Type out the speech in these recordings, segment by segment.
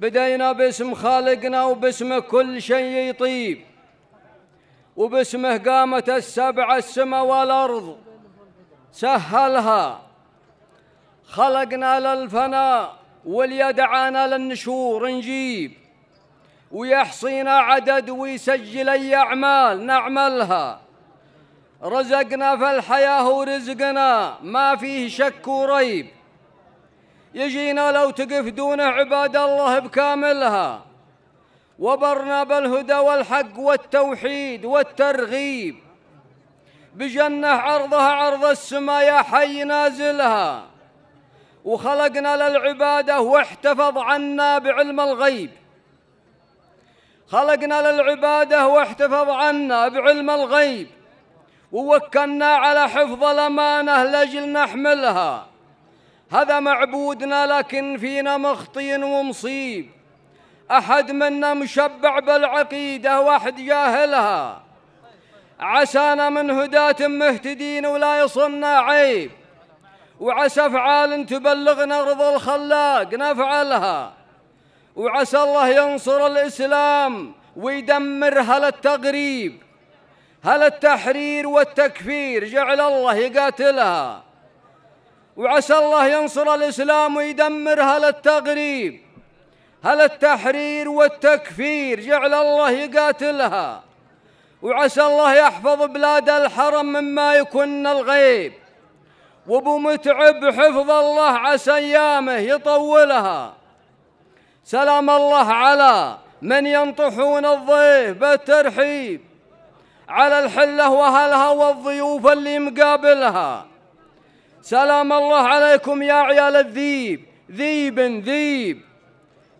بدينا باسم خالقنا وباسمه كل شيء يطيب وباسمه قامت السبع السماء والأرض سهلها خلقنا للفناء وليدعانا للنشور نجيب ويحصينا عدد ويسجل أي أعمال نعملها رزقنا في الحياة ورزقنا ما فيه شك وريب يجينا لو تقف دونه عباد الله بكاملها وبرنا بالهدى والحق والتوحيد والترغيب بجنة عرضها عرض السماء يا حي نازلها وخلقنا للعبادة واحتفظ عنا بعلم الغيب خلقنا للعبادة واحتفظ عنا بعلم الغيب ووكلنا على حفظ الأمانة لأجل نحملها هذا معبودنا لكن فينا مخطي ومصيب أحد منا مشبع بالعقيدة واحد جاهلها عسانا من هداة مهتدين ولا يصمنا عيب وعسى أفعال تبلغنا رضا الخلاق نفعلها وعسى الله ينصر الإسلام ويدمر هل التغريب هل التحرير والتكفير جعل الله يقاتلها وعسى الله ينصر الإسلام ويدمر هل التغريب هل التحرير والتكفير جعل الله يقاتلها وعسى الله يحفظ بلاد الحرم مما يكن الغيب وابو متعب حفظ الله عسى ايامه يطولها سلام الله على من ينطحون الضيف بالترحيب على الحله واهلها والضيوف اللي مقابلها سلام الله عليكم يا عيال الذيب ذيب ذيب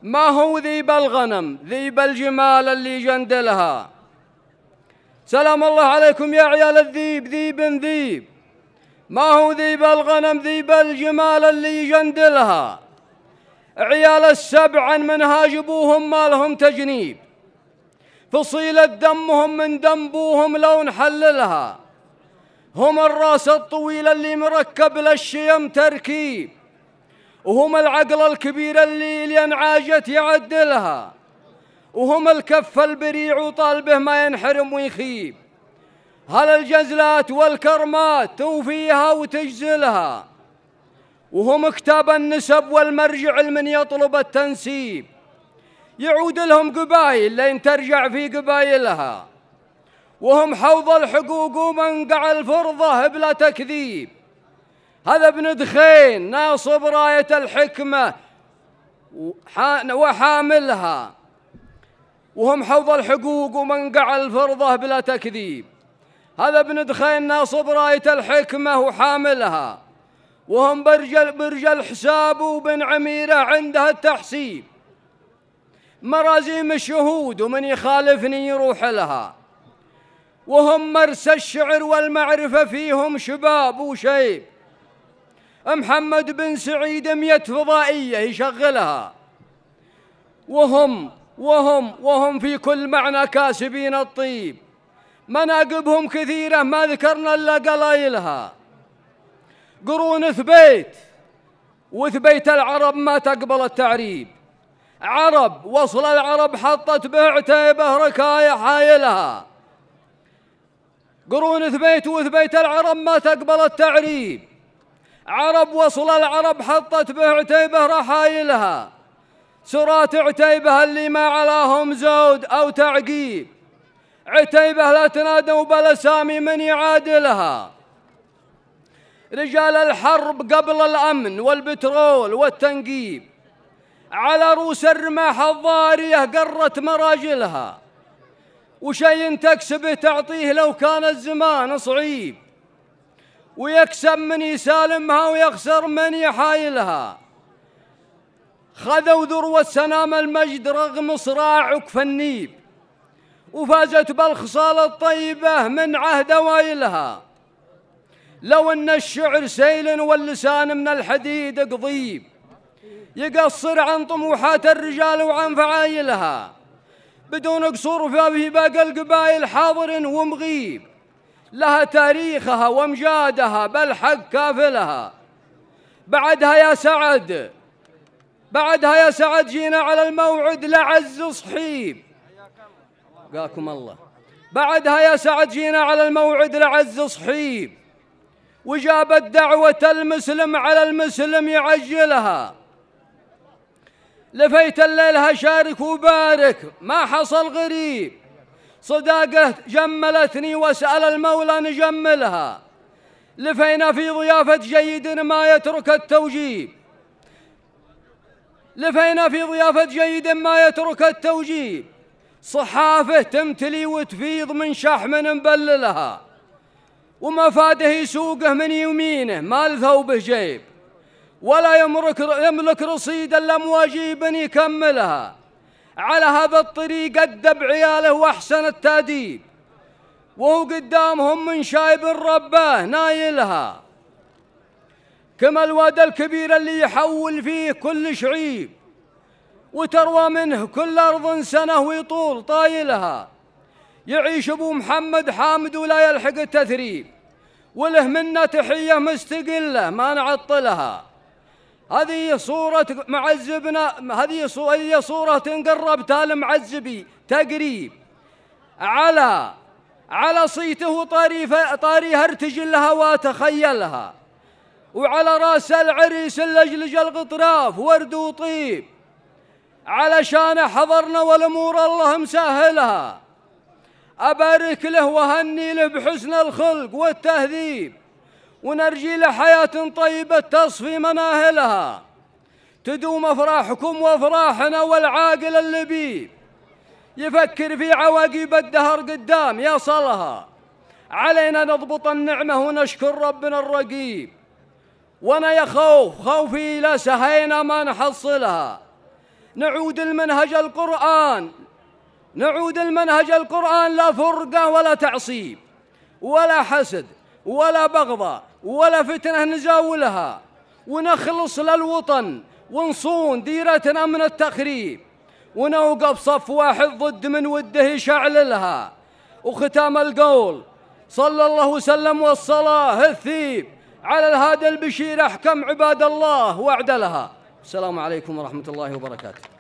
ما هو ذيب الغنم ذيب الجمال اللي جندلها سلام الله عليكم يا عيال الذيب ذيب ذيب ما هو ذيب الغنم ذيب الجمال اللي جندلها عيال السبع من هاجبوهم ما لهم تجنيب فصيلة دمهم من دم بوهم لو نحللها هم الراس الطويل اللي مركب للشيم تركيب وهم العقل الكبير اللي لين عاجت يعدلها وهم الكف البريع وطالبه ما ينحرم ويخيب هل الجزلات والكرمات توفيها وتجزلها وهم كتاب النسب والمرجع لمن يطلب التنسيب يعود لهم قبائل لين ترجع في قبائلها وهم حوض الحقوق ومنقع الفرضة بلا تكذيب هذا ابن دخين ناصب راية الحكمة وحاملها وهم حوض الحقوق ومنقع الفرضة بلا تكذيب هذا ابن دخين ناصب راية الحكمة وحاملها وهم برج برج الحساب وبن عميرة عندها التحسيب مرازيم الشهود ومن يخالفني يروح لها وهم مرسى الشعر والمعرفة فيهم شباب وشيب محمد بن سعيد مية فضائية يشغلها وهم وهم وهم في كل معنى كاسبين الطيب مناقبهم كثيرة ما ذكرنا إلا قلايلها قرون ثبيت وثبيت العرب ما تقبل التعريب عرب وصل العرب حطت به عتيبه حايلها قرون ثبيت وثبيت العرب ما تقبل التعريب عرب وصل العرب حطت به عتيبة رحايلها سرات عتيبة اللي ما علاهم زود أو تعقيب عتيبة لا تنادوا بالأسامي من يعادلها رجال الحرب قبل الأمن والبترول والتنقيب على رؤوس الرماح الضارية قرت مراجلها وشي تكسبه تعطيه لو كان الزمان صعيب ويكسب من يسالمها ويخسر من يحايلها خذوا ذروة سنام المجد رغم صراع وكف وفازت بالخصال الطيبة من عهد وايلها لو ان الشعر سيل واللسان من الحديد قضيب يقصر عن طموحات الرجال وعن فعايلها بدون قصور فيها باقي القبائل حاضر ومغيب لها تاريخها وامجادها بل حق كافلها بعدها يا سعد بعدها يا سعد جينا على الموعد لعز صحيب قاكم الله بعدها يا سعد جينا على الموعد لعز صحيب وجابت دعوة المسلم على المسلم يعجلها لفيت الليل هشارك وبارك ما حصل غريب صداقة جملتني واسأل المولى نجملها لفينا في ضيافة جيد ما يترك التوجيب لفينا في ضيافة جيد ما يترك التوجيب صحافة تمتلي وتفيض من شحم مبللها ومفاده سوقه من يمينه مال ثوبه جيب ولا يملك يملك رصيد الا يبني يكملها على هذا الطريق أدب عياله وأحسن التأديب وهو قدامهم من شايب رباه نايلها كما الواد الكبير اللي يحول فيه كل شعيب وتروى منه كل أرض سنة ويطول طايلها يعيش أبو محمد حامد ولا يلحق التثريب وله منا تحية مستقلة ما نعطلها هذه صورة معذبنا هذه صورة تال المعذبي تقريب على على صيته طريف طاريها ارتجلها وتخيلها وعلى راس العريس اللجلج القطراف ورد وطيب علشان حضرنا والامور الله مسهلها ابارك له وهني له بحسن الخلق والتهذيب ونرجي لحياة طيبة تصفي مناهلها تدوم أفراحكم وأفراحنا والعاقل اللي يفكر في عواقب الدهر قدام يصلها علينا نضبط النعمة ونشكر ربنا الرقيب وأنا يا خوف خوفي لا سهينا ما نحصلها نعود المنهج القرآن نعود المنهج القرآن لا فرقة ولا تعصيب ولا حسد ولا بغضة ولا فتنة نجاولها ونخلص للوطن ونصون ديرتنا من التخريب ونوقف صف واحد ضد من وده يشعللها وختام القول صلى الله وسلم والصلاة الثيب على الهادي البشير أحكم عباد الله وأعدلها السلام عليكم ورحمة الله وبركاته